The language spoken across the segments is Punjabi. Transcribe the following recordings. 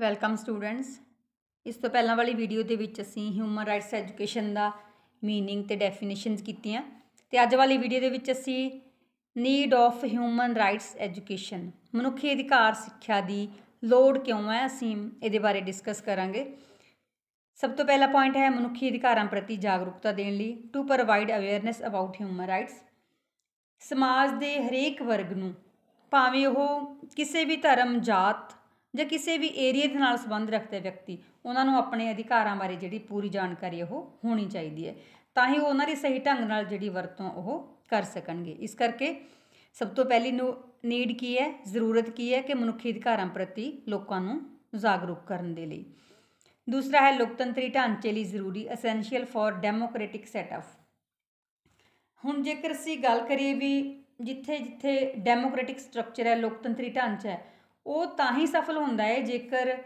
ਵੈਲਕਮ ਸਟੂਡੈਂਟਸ ਇਸ ਤੋਂ ਪਹਿਲਾਂ ਵਾਲੀ ਵੀਡੀਓ ਦੇ ਵਿੱਚ ਅਸੀਂ ਹਿਊਮਨ ਰਾਈਟਸ ਐਜੂਕੇਸ਼ਨ ਦਾ मीनिंग ਤੇ ਡੈਫੀਨੇਸ਼ਨਸ ਕੀਤੀਆਂ ਤੇ ਅੱਜ ਵਾਲੀ ਵੀਡੀਓ ਦੇ ਵਿੱਚ ਅਸੀਂ need of human rights education ਮਨੁੱਖੀ ਅਧਿਕਾਰ ਸਿੱਖਿਆ ਦੀ ਲੋੜ ਕਿਉਂ ਹੈ ਅਸੀਂ ਇਹਦੇ ਬਾਰੇ ਡਿਸਕਸ ਕਰਾਂਗੇ ਸਭ ਤੋਂ ਪਹਿਲਾ ਪੁਆਇੰਟ ਹੈ ਮਨੁੱਖੀ ਅਧਿਕਾਰਾਂ ਪ੍ਰਤੀ ਜਾਗਰੂਕਤਾ ਦੇਣ ਲਈ to provide awareness about human rights ਸਮਾਜ ਦੇ ਹਰੇਕ ਵਰਗ ਨੂੰ ਭਾਵੇਂ ਉਹ ਕਿਸੇ ਵੀ ਧਰਮ ਜਾਤ ਜਾਂ ਕਿਸੇ ਵੀ ਏਰੀਆ ਦੇ ਨਾਲ ਸੰਬੰਧ ਰੱਖਦੇ ਵਿਅਕਤੀ ਉਹਨਾਂ ਨੂੰ ਆਪਣੇ ਅਧਿਕਾਰਾਂ ਬਾਰੇ ਜਿਹੜੀ ਪੂਰੀ ਜਾਣਕਾਰੀ ਉਹ ਹੋਣੀ ਚਾਹੀਦੀ ਹੈ ਤਾਂ ਹੀ ਉਹਨਾਂ ਦੀ ਸਹੀ ਢੰਗ ਨਾਲ ਜਿਹੜੀ ਵਰਤੋਂ ਉਹ ਕਰ ਸਕਣਗੇ ਇਸ ਕਰਕੇ ਸਭ ਤੋਂ ਪਹਿਲੀ ਨੂੰ ਨੀਡ ਕੀ ਹੈ ਜ਼ਰੂਰਤ ਕੀ ਹੈ ਕਿ ਮਨੁੱਖੀ ਅਧਿਕਾਰਾਂ ਪ੍ਰਤੀ ਲੋਕਾਂ ਨੂੰ ਜਾਗਰੂਕ ਕਰਨ ਦੇ ਲਈ ਦੂਸਰਾ ਹੈ ਲੋਕਤੰਤਰੀ ਢਾਂਚੇ ਲਈ ਜ਼ਰੂਰੀ ਐਸੈਂਸ਼ੀਅਲ ਫॉर ਡੈਮੋਕ੍ਰੈਟਿਕ ਸੈਟਅਪ ਹੁਣ ਜੇਕਰ ਅਸੀਂ ਗੱਲ ਕਰੀਏ ਵੀ ਜਿੱਥੇ ਜਿੱਥੇ ਡੈਮੋਕ੍ਰੈਟਿਕ ਸਟਰਕਚਰ ਹੈ ਲੋਕਤੰਤਰੀ ਢਾਂਚਾ ਹੈ ਉਹ ਤਾਂ ਹੀ ਸਫਲ ਹੁੰਦਾ ਹੈ ਜੇਕਰ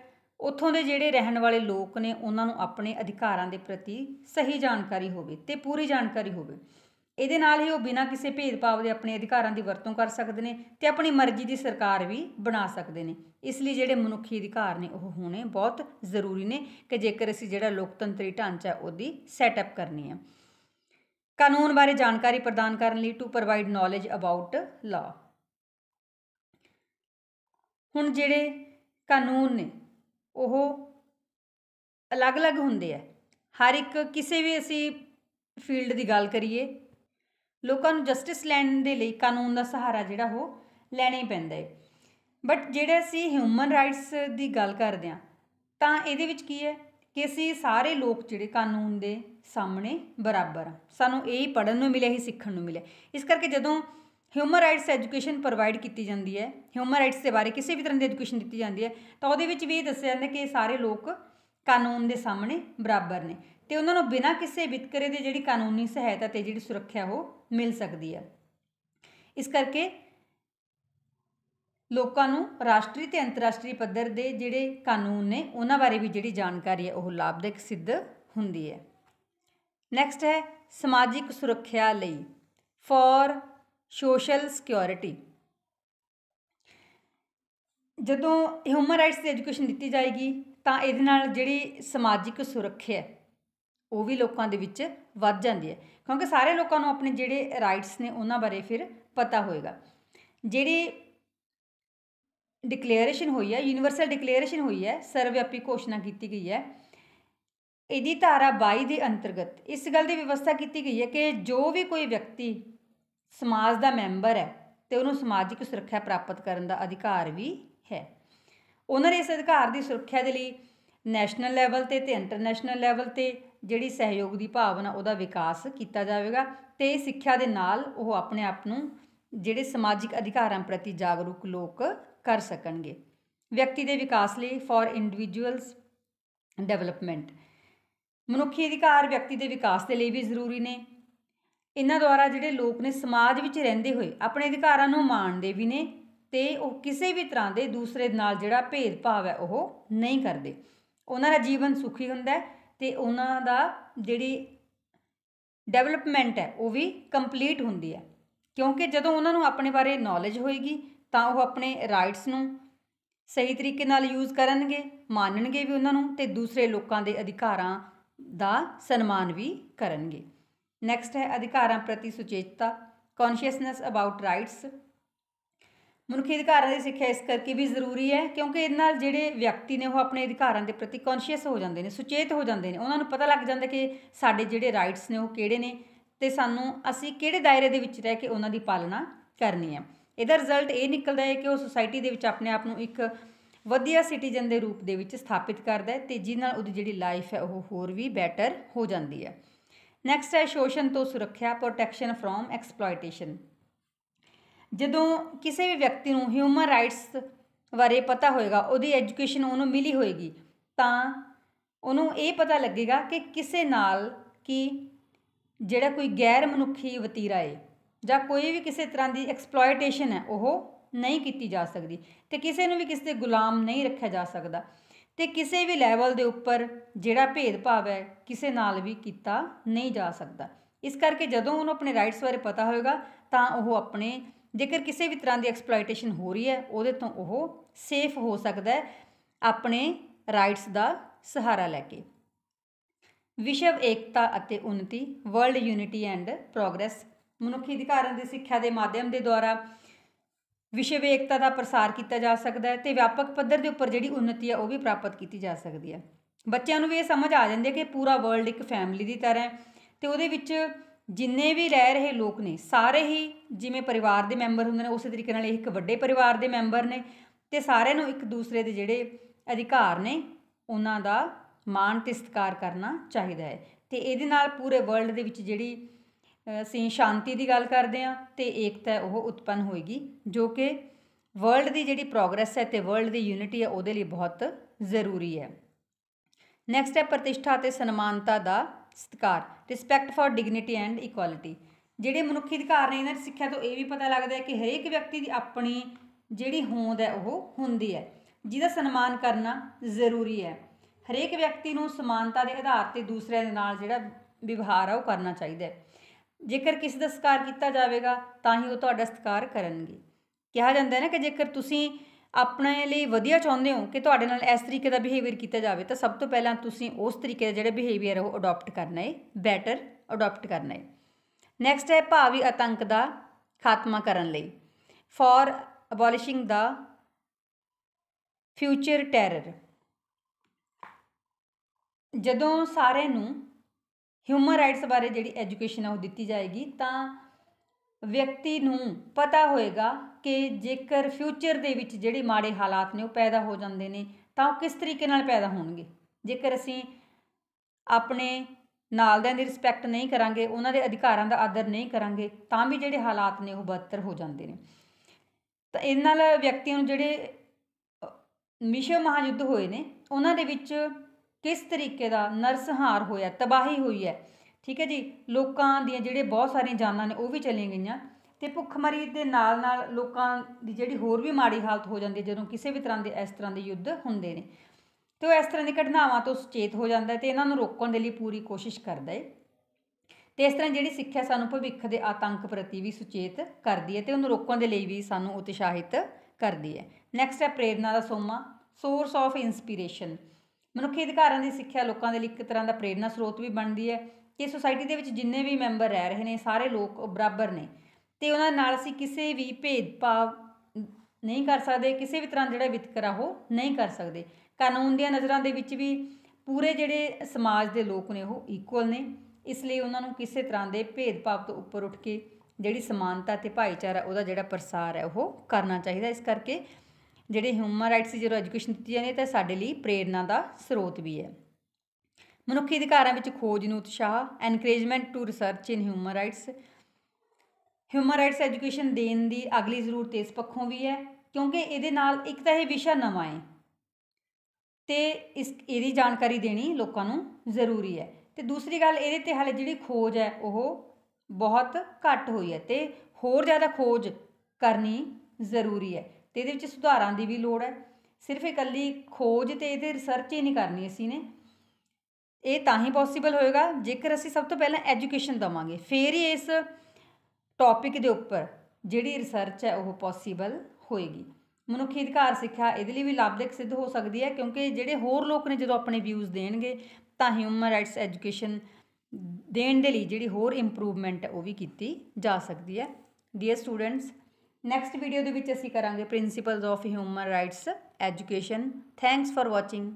ਉੱਥੋਂ ਦੇ ਜਿਹੜੇ ਰਹਿਣ ਵਾਲੇ ਲੋਕ ਨੇ ਉਹਨਾਂ ਨੂੰ ਆਪਣੇ ਅਧਿਕਾਰਾਂ ਦੇ ਪ੍ਰਤੀ ਸਹੀ ਜਾਣਕਾਰੀ ਹੋਵੇ ਤੇ ਪੂਰੀ ਜਾਣਕਾਰੀ ਹੋਵੇ ਇਹਦੇ ਨਾਲ ਹੀ ਉਹ ਬਿਨਾਂ ਕਿਸੇ ਭੇਦਭਾਵ ਦੇ ਆਪਣੇ ਅਧਿਕਾਰਾਂ ਦੀ ਵਰਤੋਂ ਕਰ ਸਕਦੇ ਨੇ ਤੇ ਆਪਣੀ ਮਰਜ਼ੀ ਦੀ ਸਰਕਾਰ ਵੀ ਬਣਾ ਸਕਦੇ ਨੇ ਇਸ ਲਈ ਜਿਹੜੇ ਮਨੁੱਖੀ ਅਧਿਕਾਰ ਨੇ ਉਹ ਹੋਣੇ ਬਹੁਤ ਜ਼ਰੂਰੀ ਨੇ ਕਿ ਜੇਕਰ ਅਸੀਂ ਜਿਹੜਾ ਲੋਕਤੰਤਰੀ ਢਾਂਚਾ ਉਹਦੀ ਸੈਟਅਪ ਕਰਨੀ ਹੈ ਕਾਨੂੰਨ ਬਾਰੇ ਜਾਣਕਾਰੀ ਪ੍ਰਦਾਨ ਕਰਨ ਲਈ ਟੂ ਪ੍ਰੋਵਾਈਡ ਨੌਲੇਜ ਅਬਾਊਟ ਲਾ ਹੁਣ ਜਿਹੜੇ ਕਾਨੂੰਨ ਨੇ ਉਹ ਅਲੱਗ-ਅਲੱਗ ਹੁੰਦੇ ਆ ਹਰ ਇੱਕ ਕਿਸੇ ਵੀ ਅਸੀਂ ਫੀਲਡ ਦੀ ਗੱਲ ਕਰੀਏ ਲੋਕਾਂ ਨੂੰ ਜਸਟਿਸ ਲੈਣ ਦੇ ਲਈ ਕਾਨੂੰਨ ਦਾ ਸਹਾਰਾ ਜਿਹੜਾ ਉਹ ਲੈਣਾ ਹੀ ਪੈਂਦਾ ਹੈ ਬਟ ਜਿਹੜੇ ਅਸੀਂ ਹਿਊਮਨ ਰਾਈਟਸ ਦੀ ਗੱਲ ਕਰਦੇ ਆ ਤਾਂ ਇਹਦੇ ਵਿੱਚ ਕੀ ਹੈ ਕਿ ਅਸੀਂ ਸਾਰੇ ਲੋਕ ਜਿਹੜੇ ਕਾਨੂੰਨ ਦੇ ਸਾਹਮਣੇ ਬਰਾਬਰ ਸਾਨੂੰ ਇਹ ਹੀ ਪੜਨ ਨੂੰ ਮਿਲਿਆ ਹੀ ਸਿੱਖਣ ਨੂੰ ਮਿਲਿਆ ਇਸ ਕਰਕੇ ਜਦੋਂ ਹਿਊਮਨ ਰਾਈਟਸ ਐਜੂਕੇਸ਼ਨ ਪ੍ਰੋਵਾਈਡ ਕੀਤੀ ਜਾਂਦੀ ਹੈ ਹਿਊਮਨ ਰਾਈਟਸ ਦੇ ਬਾਰੇ ਕਿਸੇ ਵੀ ਤਰ੍ਹਾਂ ਦੀ ਐਜੂਕੇਸ਼ਨ ਦਿੱਤੀ ਜਾਂਦੀ ਹੈ ਤਾਂ ਉਹਦੇ ਵਿੱਚ ਵੀ ਇਹ ਦੱਸਿਆ ਜਾਂਦਾ ਕਿ ਸਾਰੇ ਲੋਕ ਕਾਨੂੰਨ ਦੇ ਸਾਹਮਣੇ ਬਰਾਬਰ ਨੇ ਤੇ ਉਹਨਾਂ ਨੂੰ ਬਿਨਾਂ ਕਿਸੇ ਵਿਤਕਰੇ ਦੇ ਜਿਹੜੀ ਕਾਨੂੰਨੀ ਸਹਾਇਤਾ ਤੇ ਜਿਹੜੀ ਸੁਰੱਖਿਆ ਉਹ ਮਿਲ ਸਕਦੀ ਹੈ ਇਸ ਕਰਕੇ ਲੋਕਾਂ ਨੂੰ ਰਾਸ਼ਟਰੀ ਤੇ ਅੰਤਰਰਾਸ਼ਟਰੀ ਪੱਧਰ ਦੇ ਜਿਹੜੇ ਕਾਨੂੰਨ ਨੇ ਉਹਨਾਂ ਬਾਰੇ ਵੀ ਜਿਹੜੀ ਜਾਣਕਾਰੀ ਹੈ ਉਹ ਲਾਭਦਾਇਕ ਸਿੱਧ ਹੁੰਦੀ ਹੈ ਨੈਕਸਟ ਹੈ ਸਮਾਜਿਕ ਸੁਰੱਖਿਆ ਲਈ ਫੋਰ ਸੋਸ਼ਲ ਸਿਕਿਉਰਿਟੀ ਜਦੋਂ ਹਿਊਮਨ ਰਾਈਟਸ ਦੀ ਐਜੂਕੇਸ਼ਨ ਦਿੱਤੀ ਜਾਏਗੀ ਤਾਂ ਇਹਦੇ ਨਾਲ ਜਿਹੜੀ ਸਮਾਜਿਕ ਸੁਰੱਖਿਆ ਹੈ ਉਹ ਵੀ ਲੋਕਾਂ ਦੇ ਵਿੱਚ ਵੱਧ ਜਾਂਦੀ ਹੈ ਕਿਉਂਕਿ ਸਾਰੇ ਲੋਕਾਂ ਨੂੰ ਆਪਣੇ ਜਿਹੜੇ ਰਾਈਟਸ ਨੇ ਉਹਨਾਂ ਬਾਰੇ ਫਿਰ ਪਤਾ ਹੋਏਗਾ ਜਿਹੜੀ ਡਿਕਲੇਰੇਸ਼ਨ ਹੋਈ ਹੈ ਯੂਨੀਵਰਸਲ ਡਿਕਲੇਰੇਸ਼ਨ ਹੋਈ ਹੈ ਸਰਵਵਿਆਪੀ ਘੋਸ਼ਣਾ ਕੀਤੀ ਗਈ ਹੈ ਇਹਦੀ ਧਾਰਾ 22 ਦੇ ਅੰਤਰਗਤ ਇਸ ਗੱਲ ਦੀ ਵਿਵਸਥਾ ਕੀਤੀ ਗਈ ਹੈ ਕਿ ਜੋ ਵੀ ਕੋਈ ਵਿਅਕਤੀ ਸਮਾਜ ਦਾ ਮੈਂਬਰ ਹੈ ਤੇ ਉਹਨੂੰ ਸਮਾਜਿਕ ਸੁਰੱਖਿਆ ਪ੍ਰਾਪਤ ਕਰਨ ਦਾ ਅਧਿਕਾਰ ਵੀ ਹੈ ਉਹਨਾਂ ਦੇ ਇਸ ਅਧਿਕਾਰ ਦੀ ਸੁਰੱਖਿਆ ਦੇ ਲਈ ਨੈਸ਼ਨਲ ਲੈਵਲ ਤੇ ਤੇ ਇੰਟਰਨੈਸ਼ਨਲ ਲੈਵਲ ਤੇ ਜਿਹੜੀ ਸਹਿਯੋਗ ਦੀ ਭਾਵਨਾ ਉਹਦਾ ਵਿਕਾਸ ਕੀਤਾ ਜਾਵੇਗਾ ਤੇ ਸਿੱਖਿਆ ਦੇ ਨਾਲ ਉਹ ਆਪਣੇ ਆਪ ਨੂੰ ਜਿਹੜੇ ਸਮਾਜਿਕ ਅਧਿਕਾਰਾਂ ਪ੍ਰਤੀ ਜਾਗਰੂਕ ਲੋਕ ਕਰ ਸਕਣਗੇ ਵਿਅਕਤੀ ਦੇ ਵਿਕਾਸ ਲਈ ਫॉर ਇੰਡੀਵਿਜੂਅਲਸ ਡਿਵੈਲਪਮੈਂਟ ਮਨੁੱਖੀ ਅਧਿਕਾਰ ਵਿਅਕਤੀ ਦੇ ਵਿਕਾਸ ਦੇ ਲਈ ਵੀ ਜ਼ਰੂਰੀ ਨੇ ਇਹਨਾਂ ਦੁਆਰਾ ਜਿਹੜੇ ਲੋਕ ਨੇ ਸਮਾਜ ਵਿੱਚ ਰਹਿੰਦੇ ਹੋਏ ਆਪਣੇ ਅਧਿਕਾਰਾਂ ਨੂੰ ਮਾਣਦੇ ਵੀ ਨੇ ਤੇ ਉਹ ਕਿਸੇ ਵੀ ਤਰ੍ਹਾਂ ਦੇ ਦੂਸਰੇ ਨਾਲ ਜਿਹੜਾ ਭੇਦਭਾਵ ਹੈ ਉਹ ਨਹੀਂ ਕਰਦੇ ਉਹਨਾਂ ਦਾ ਜੀਵਨ ਸੁਖੀ ਹੁੰਦਾ ਹੈ ਤੇ ਉਹਨਾਂ ਦਾ ਜਿਹੜੀ ਡਿਵੈਲਪਮੈਂਟ ਹੈ ਉਹ ਵੀ ਕੰਪਲੀਟ ਹੁੰਦੀ ਹੈ ਕਿਉਂਕਿ ਜਦੋਂ ਉਹਨਾਂ ਨੂੰ ਆਪਣੇ ਬਾਰੇ ਨੌਲੇਜ ਹੋਏਗੀ ਤਾਂ ਉਹ ਆਪਣੇ ਰਾਈਟਸ ਨੂੰ ਸਹੀ ਤਰੀਕੇ ਨਾਲ ਯੂਜ਼ ਕਰਨਗੇ ਮੰਨਣਗੇ ਵੀ ਉਹਨਾਂ ਨੂੰ ਤੇ ਦੂਸਰੇ ਲੋਕਾਂ ਦੇ ਅਧਿਕਾਰਾਂ ਦਾ ਸਨਮਾਨ ਵੀ ਕਰਨਗੇ ਨੈਕਸਟ ਹੈ ਅਧਿਕਾਰਾਂ ਪ੍ਰਤੀ ਸੁਚੇਤਤਾ ਕੌਨਸ਼ੀਅਸਨੈਸ ਅਬਾਊਟ ਰਾਈਟਸ ਮਨੁੱਖੀ ਅਧਿਕਾਰਾਂ ਦੀ ਸਿੱਖਿਆ ਇਸ ਕਰਕੇ ਵੀ ਜ਼ਰੂਰੀ ਹੈ ਕਿਉਂਕਿ ਇਹ ਨਾਲ ਜਿਹੜੇ ਵਿਅਕਤੀ ਨੇ ਉਹ ਆਪਣੇ ਅਧਿਕਾਰਾਂ ਦੇ ਪ੍ਰਤੀ ਕੌਨਸ਼ੀਅਸ ਹੋ ਜਾਂਦੇ ਨੇ ਸੁਚੇਤ ਹੋ ਜਾਂਦੇ ਨੇ ਉਹਨਾਂ ਨੂੰ ਪਤਾ ਲੱਗ ਜਾਂਦਾ ਕਿ ਸਾਡੇ ਜਿਹੜੇ ਰਾਈਟਸ ਨੇ ਉਹ ਕਿਹੜੇ ਨੇ ਤੇ ਸਾਨੂੰ ਅਸੀਂ ਕਿਹੜੇ ਦਾਇਰੇ ਦੇ ਵਿੱਚ ਰਹਿ ਕੇ ਉਹਨਾਂ ਦੀ ਪਾਲਣਾ ਕਰਨੀ ਹੈ ਇਹਦਾ ਰਿਜ਼ਲਟ ਇਹ ਨਿਕਲਦਾ ਹੈ ਕਿ ਉਹ ਸੋਸਾਇਟੀ ਦੇ ਵਿੱਚ ਆਪਣੇ ਆਪ ਨੂੰ ਇੱਕ ਵਧੀਆ ਸਿਟੀਜ਼ਨ ਦੇ ਰੂਪ ਦੇ ਵਿੱਚ ਸਥਾਪਿਤ ਕਰਦਾ ਹੈ ਤੇ ਜਿਸ ਨਾਲ ਉਹਦੀ ਜਿਹੜੀ ਲਾਈਫ ਹੈ ਉਹ ਹੋਰ ਵੀ ਬੈਟਰ ਹੋ ਜਾਂਦੀ ਹੈ ਨੈਕਸਟ ਹੈ ਸ਼ੋਸ਼ਣ ਤੋਂ ਸੁਰੱਖਿਆ ਪ੍ਰੋਟੈਕਸ਼ਨ ਫਰੋਮ ਐਕਸਪਲੋਇਟੇਸ਼ਨ ਜਦੋਂ ਕਿਸੇ ਵੀ ਵਿਅਕਤੀ ਨੂੰ ਹਿਊਮਨ ਰਾਈਟਸ ਬਾਰੇ ਪਤਾ ਹੋਏਗਾ ਉਹਦੀ ਐਜੂਕੇਸ਼ਨ ਉਹਨੂੰ ਮਿਲੀ ਹੋਏਗੀ ਤਾਂ ਉਹਨੂੰ ਇਹ ਪਤਾ ਲੱਗੇਗਾ ਕਿ ਕਿਸੇ ਨਾਲ ਕਿ ਜਿਹੜਾ ਕੋਈ ਗੈਰ ਮਨੁੱਖੀ ਵਤੀਰਾ ਹੈ ਜਾਂ ਕੋਈ ਵੀ ਕਿਸੇ ਤਰ੍ਹਾਂ ਦੀ ਐਕਸਪਲੋਇਟੇਸ਼ਨ ਹੈ ਉਹ ਨਹੀਂ ਕੀਤੀ ਜਾ ਸਕਦੀ ਤੇ ਕਿਸੇ ਨੂੰ ਵੀ ਕਿਸੇ ਦੇ ਗੁਲਾਮ ਨਹੀਂ ਰੱਖਿਆ ਜਾ ਸਕਦਾ ਤੇ ਕਿਸੇ ਵੀ ਲੈਵਲ ਦੇ ਉੱਪਰ ਜਿਹੜਾ ਭੇਦਭਾਵ ਹੈ ਕਿਸੇ ਨਾਲ ਵੀ ਕੀਤਾ ਨਹੀਂ ਜਾ ਸਕਦਾ ਇਸ ਕਰਕੇ ਜਦੋਂ ਉਹਨੂੰ ਆਪਣੇ ਰਾਈਟਸ ਬਾਰੇ ਪਤਾ ਹੋਵੇਗਾ ਤਾਂ ਉਹ ਆਪਣੇ ਜੇਕਰ ਕਿਸੇ ਵੀ ਤਰ੍ਹਾਂ ਦੀ ਐਕਸਪਲੋਇਟੇਸ਼ਨ ਹੋ ਰਹੀ ਹੈ ਉਹਦੇ ਤੋਂ ਉਹ ਸੇਫ ਹੋ ਸਕਦਾ ਹੈ ਆਪਣੇ ਰਾਈਟਸ ਦਾ ਸਹਾਰਾ ਲੈ ਕੇ ਵਿਸ਼ਵ ਏਕਤਾ ਅਤੇ ਉਨਤੀ ਵਰਲਡ ਯੂਨਿਟੀ ਐਂਡ ਪ੍ਰੋਗਰੈਸ ਮਨੁੱਖੀ ਅਧਿਕਾਰਾਂ ਦੀ ਸਿੱਖਿਆ ਦੇ ਮਾਧਿਅਮ ਦੇ ਦੁਆਰਾ ਵਿਸ਼ਵ ਏਕਤਾ ਦਾ ਪ੍ਰਸਾਰ ਕੀਤਾ ਜਾ ਸਕਦਾ ਹੈ ਤੇ ਵਿਆਪਕ ਪੱਧਰ ਦੇ ਉੱਪਰ ਜਿਹੜੀ ਉન્નਤੀ ਹੈ ਉਹ ਵੀ ਪ੍ਰਾਪਤ ਕੀਤੀ ਜਾ ਸਕਦੀ ਹੈ ਬੱਚਿਆਂ ਨੂੰ ਵੀ ਇਹ ਸਮਝ ਆ ਜਾਂਦੀ ਹੈ ਕਿ ਪੂਰਾ ਵਰਲਡ ਇੱਕ ਫੈਮਿਲੀ ਦੀ ਤਰ੍ਹਾਂ ਹੈ ਤੇ ਉਹਦੇ ਵਿੱਚ ਜਿੰਨੇ ਵੀ ਰਹਿ ਰਹੇ ਲੋਕ ਨੇ ਸਾਰੇ ਹੀ ਜਿਵੇਂ ਪਰਿਵਾਰ ਦੇ ਮੈਂਬਰ ਹੁੰਦੇ ਨੇ ਉਸੇ ਤਰੀਕੇ ਨਾਲ ਇਹ ਇੱਕ ਵੱਡੇ ਪਰਿਵਾਰ ਦੇ ਮੈਂਬਰ ਨੇ ਤੇ ਸਾਰਿਆਂ ਨੂੰ ਇੱਕ ਦੂਸਰੇ ਦੇ ਜਿਹੜੇ ਅਧਿਕਾਰ ਨੇ ਉਹਨਾਂ ਦਾ ਮਾਣ ਤੇ ਸਤਿਕਾਰ ਕਰਨਾ ਚਾਹੀਦਾ ਹੈ ਤੇ ਇਹਦੇ ਨਾਲ ਪੂਰੇ ਵਰਲਡ ਦੇ ਵਿੱਚ ਜਿਹੜੀ ਅਸੀਂ ਸ਼ਾਂਤੀ ਦੀ ਗੱਲ ਕਰਦੇ ਹਾਂ ਤੇ ਏਕਤਾ ਉਹ ਉਤਪੰਨ ਹੋਏਗੀ ਜੋ ਕਿ ਵਰਲਡ ਦੀ ਜਿਹੜੀ ਪ੍ਰੋਗਰੈਸ ਹੈ ਤੇ ਵਰਲਡ ਦੀ ਯੂਨਿਟੀ ਹੈ ਉਹਦੇ ਲਈ ਬਹੁਤ ਜ਼ਰੂਰੀ ਹੈ ਨੈਕਸਟ ਹੈ ਪ੍ਰਤਿਸ਼ਠਾ ਤੇ ਸਨਮਾਨਤਾ ਦਾ ਸਤਿਕਾਰ respect for dignity and equality ਜਿਹੜੇ ਮਨੁੱਖੀ ਅਧਿਕਾਰ ਨੇ ਇਹਨਾਂ ਦੀ ਸਿੱਖਿਆ ਤੋਂ ਇਹ ਵੀ ਪਤਾ ਲੱਗਦਾ ਹੈ ਕਿ ਹਰੇਕ ਵਿਅਕਤੀ ਦੀ ਆਪਣੀ ਜਿਹੜੀ ਹੋਂਦ ਹੈ ਉਹ ਹੁੰਦੀ ਹੈ ਜਿਹਦਾ ਸਨਮਾਨ ਕਰਨਾ ਜ਼ਰੂਰੀ ਹੈ ਹਰੇਕ ਵਿਅਕਤੀ ਨੂੰ ਸਮਾਨਤਾ ਦੇ ਆਧਾਰ ਤੇ ਦੂਸਰਿਆਂ ਦੇ ਨਾਲ ਜਿਹੜਾ ਵਿਵਹਾਰ ਆ ਉਹ ਕਰਨਾ ਚਾਹੀਦਾ ਹੈ ਜੇਕਰ ਕਿਸੇ ਦਾ ਸਤਿਕਾਰ ਕੀਤਾ ਜਾਵੇਗਾ ਤਾਂ ਹੀ ਉਹ ਤੁਹਾਡਾ ਸਤਿਕਾਰ ਕਰਨਗੇ ਕਿਹਾ ਜਾਂਦਾ ਹੈ ਨਾ ਕਿ ਜੇਕਰ ਤੁਸੀਂ ਆਪਣੇ ਲਈ ਵਧੀਆ ਚਾਹੁੰਦੇ ਹੋ ਕਿ ਤੁਹਾਡੇ ਨਾਲ ਇਸ ਤਰੀਕੇ ਦਾ ਬਿਹੇਵੀਅਰ ਕੀਤਾ ਜਾਵੇ ਤਾਂ ਸਭ ਤੋਂ ਪਹਿਲਾਂ ਤੁਸੀਂ ਉਸ ਤਰੀਕੇ ਦਾ ਜਿਹੜਾ ਬਿਹੇਵੀਅਰ ਉਹ ਅਡਾਪਟ ਕਰਨਾ ਹੈ ਬੈਟਰ ਅਡਾਪਟ ਕਰਨਾ ਹੈ ਨੈਕਸਟ ਹੈ ਭਾਵੀ ਆਤੰਕ ਦਾ ਖਾਤਮਾ ਕਰਨ ਲਈ for abolishing the future terror ਜਦੋਂ ਸਾਰੇ ਨੂੰ ਹਿਊਮਨ ਰਾਈਟਸ ਬਾਰੇ ਜਿਹੜੀ ਐਜੂਕੇਸ਼ਨ ਆ ਉਹ ਦਿੱਤੀ ਜਾਏਗੀ ਤਾਂ ਵਿਅਕਤੀ ਨੂੰ ਪਤਾ ਹੋਏਗਾ ਕਿ ਜੇਕਰ ਫਿਊਚਰ ਦੇ ਵਿੱਚ ਜਿਹੜੇ ਮਾੜੇ ਹਾਲਾਤ ਨੇ ਉਹ ਪੈਦਾ ਹੋ ਜਾਂਦੇ ਨੇ ਤਾਂ ਉਹ ਕਿਸ ਤਰੀਕੇ ਨਾਲ ਪੈਦਾ ਹੋਣਗੇ ਜੇਕਰ ਅਸੀਂ ਆਪਣੇ ਨਾਲਦਿਆਂ ਦੀ ਰਿਸਪੈਕਟ ਨਹੀਂ ਕਰਾਂਗੇ ਉਹਨਾਂ ਦੇ ਅਧਿਕਾਰਾਂ ਦਾ ਆਦਰ ਨਹੀਂ ਕਰਾਂਗੇ ਤਾਂ ਵੀ ਜਿਹੜੇ ਹਾਲਾਤ ਨੇ ਉਹ ਬਦਤਰ ਹੋ ਜਾਂਦੇ ਨੇ ਤਾਂ ਇਹਨਾਂ ਨਾਲ ਵਿਅਕਤੀਆਂ ਨੂੰ ਜਿਹੜੇ ਮਿਸ਼ਰ ਮਹਾਯੁੱਧ ਹੋਏ ਨੇ ਉਹਨਾਂ ਦੇ ਵਿੱਚ ਕਿਸ ਤਰੀਕੇ ਦਾ ਨਰਸਹਾਰ ਹੋਇਆ ਤਬਾਹੀ ਹੋਈ ਹੈ ਠੀਕ ਹੈ ਜੀ ਲੋਕਾਂ ਦੀਆਂ ਜਿਹੜੇ ਬਹੁਤ ਸਾਰੀਆਂ ਜਾਨਾਂ ਨੇ ਉਹ ਵੀ ਚਲੀਆਂ ਗਈਆਂ ਤੇ ਭੁੱਖਮਰੀ ਦੇ ਨਾਲ ਨਾਲ ਲੋਕਾਂ ਦੀ ਜਿਹੜੀ ਹੋਰ ਵੀ ਮਾੜੀ ਹਾਲਤ ਹੋ ਜਾਂਦੀ ਜਦੋਂ ਕਿਸੇ ਵੀ ਤਰ੍ਹਾਂ ਦੇ ਇਸ ਤਰ੍ਹਾਂ ਦੇ ਯੁੱਧ ਹੁੰਦੇ ਨੇ ਤੇ ਉਹ ਇਸ ਤਰ੍ਹਾਂ ਦੀ ਘਟਨਾਵਾਂ ਤੋਂ ਸੁਚੇਤ ਹੋ ਜਾਂਦਾ ਤੇ ਇਹਨਾਂ ਨੂੰ ਰੋਕਣ ਦੇ ਲਈ ਪੂਰੀ ਕੋਸ਼ਿਸ਼ ਕਰਦਾ ਹੈ ਤੇ ਇਸ ਤਰ੍ਹਾਂ ਜਿਹੜੀ ਸਿੱਖਿਆ ਸਾਨੂੰ ਭਵਿੱਖ ਦੇ ਆਤੰਕ ਪ੍ਰਤੀ ਵੀ ਸੁਚੇਤ ਕਰਦੀ ਹੈ ਤੇ ਉਹਨੂੰ ਰੋਕਣ ਦੇ ਲਈ ਵੀ ਸਾਨੂੰ ਉਤਸ਼ਾਹਿਤ ਕਰਦੀ ਹੈ ਨੈਕਸਟ ਹੈ ਪ੍ਰੇਰਣਾ ਦਾ ਸੋਮਾ ਸੋਰਸ ਆਫ ਇਨਸਪੀਰੇਸ਼ਨ ਮਨੁੱਖੀ ਅਧਿਕਾਰਾਂ ਦੀ ਸਿੱਖਿਆ ਲੋਕਾਂ ਦੇ ਲਈ ਇੱਕ ਤਰ੍ਹਾਂ ਦਾ ਪ੍ਰੇਰਣਾ ਸਰੋਤ ਵੀ ਬਣਦੀ ਹੈ ਕਿ ਸੋਸਾਇਟੀ ਦੇ ਵਿੱਚ ਜਿੰਨੇ ਵੀ ਮੈਂਬਰ ਰਹਿ ਰਹੇ ਨੇ ਸਾਰੇ ਲੋਕ ਬਰਾਬਰ ਨੇ ਤੇ ਉਹਨਾਂ ਨਾਲ ਅਸੀਂ ਕਿਸੇ ਵੀ ਭੇਦਭਾਵ ਨਹੀਂ ਕਰ ਸਕਦੇ ਕਿਸੇ ਵੀ ਤਰ੍ਹਾਂ ਜਿਹੜਾ ਵਿਤਕਰਾ ਹੋ ਨਹੀਂ ਕਰ ਸਕਦੇ ਕਾਨੂੰਨ ਦੀਆਂ ਨਜ਼ਰਾਂ ਦੇ ਵਿੱਚ ਵੀ ਪੂਰੇ ਜਿਹੜੇ ਸਮਾਜ ਦੇ ਲੋਕ ਨੇ ਉਹ ਇਕੁਅਲ ਨੇ ਇਸ ਲਈ ਉਹਨਾਂ ਨੂੰ ਕਿਸੇ ਤਰ੍ਹਾਂ ਦੇ ਭੇਦਭਾਵ ਤੋਂ ਉੱਪਰ ਉੱਠ ਕੇ ਜਿਹੜੀ ਸਮਾਨਤਾ ਤੇ ਭਾਈਚਾਰਾ ਉਹਦਾ ਜਿਹੜਾ ਪ੍ਰਸਾਰ ਹੈ ਉਹ ਕਰਨਾ ਚਾਹੀਦਾ ਇਸ ਕਰਕੇ ਜਿਹੜੇ ਹਿਊਮਨ ਰਾਈਟਸ ਜਿਹੜਾ ਐਜੂਕੇਸ਼ਨ ਦਿੱਤੀ ਜਾਂਦੀ ਹੈ ਤਾਂ ਸਾਡੇ ਲਈ ਪ੍ਰੇਰਣਾ ਦਾ ਸਰੋਤ ਵੀ ਹੈ ਮਨੁੱਖੀ ਅਧਿਕਾਰਾਂ ਵਿੱਚ ਖੋਜ ਨੂੰ ਉਤਸ਼ਾਹ encouragement to research in human rights human rights education ਦੇਣ ਦੀ ਅਗਲੀ ਜ਼ਰੂਰਤ ਇਸ ਪੱਖੋਂ ਵੀ ਹੈ ਕਿਉਂਕਿ ਇਹਦੇ ਨਾਲ ਇੱਕ ਤਾਂ ਇਹ ਵਿਸ਼ਾ ਨਵਾਂ ਹੈ ਤੇ ਇਸ ਇਹਦੀ ਜਾਣਕਾਰੀ ਦੇਣੀ ਲੋਕਾਂ ਨੂੰ ਜ਼ਰੂਰੀ ਹੈ ਤੇ ਦੂਸਰੀ ਗੱਲ ਇਹਦੇ ਤੇ ਹਾਲੇ ਜਿਹੜੀ ਖੋਜ ਹੈ ਉਹ ਬਹੁਤ ਘੱਟ ਹੋਈ ਹੈ ਤੇ ਹੋਰ ਜ਼ਿਆਦਾ ਖੋਜ ਕਰਨੀ ਜ਼ਰੂਰੀ ਹੈ ਤੇ ਇਹਦੇ ਵਿੱਚ ਸੁਧਾਰਾਂ ਦੀ ਵੀ ਲੋੜ ਹੈ ਸਿਰਫ ਇਕੱਲੀ ਖੋਜ ਤੇ ਇਹਦੇ ਰਿਸਰਚ ਹੀ ਨਹੀਂ ਕਰਨੀ ਅਸੀਂ ਨੇ ਇਹ ਤਾਂ ਹੀ ਪੋਸੀਬਲ ਹੋਏਗਾ ਜੇਕਰ ਅਸੀਂ ਸਭ ਤੋਂ ਪਹਿਲਾਂ ਐਜੂਕੇਸ਼ਨ ਦਵਾਂਗੇ ਫੇਰ ਹੀ ਇਸ ਟੌਪਿਕ ਦੇ ਉੱਪਰ ਜਿਹੜੀ ਰਿਸਰਚ ਹੈ ਉਹ ਪੋਸੀਬਲ ਹੋਏਗੀ ਮਨੁੱਖੀ ਅਧਿਕਾਰ ਸਿੱਖਿਆ ਇਹਦੇ ਲਈ ਵੀ ਲਾਭਦਾਇਕ ਸਿੱਧ ਹੋ ਸਕਦੀ ਹੈ ਕਿਉਂਕਿ ਜਿਹੜੇ ਹੋਰ ਲੋਕ ਨੇ ਜਦੋਂ ਆਪਣੇ ਵਿਊਜ਼ ਦੇਣਗੇ ਤਾਂ ਹਿਊਮਨ ਰਾਈਟਸ ਐਜੂਕੇਸ਼ਨ ਦੇਣ ਦੇ ਲਈ ਜਿਹੜੀ ਹੋਰ ਇੰਪਰੂਵਮੈਂਟ ਉਹ ਵੀ ਕੀਤੀ ਜਾ ਸਕਦੀ ਹੈ ਡੀਅਰ ਸਟੂਡੈਂਟਸ ਨੈਕਸਟ ਵੀਡੀਓ ਦੇ ਵਿੱਚ ਅਸੀਂ ਕਰਾਂਗੇ principles of human rights education thanks for watching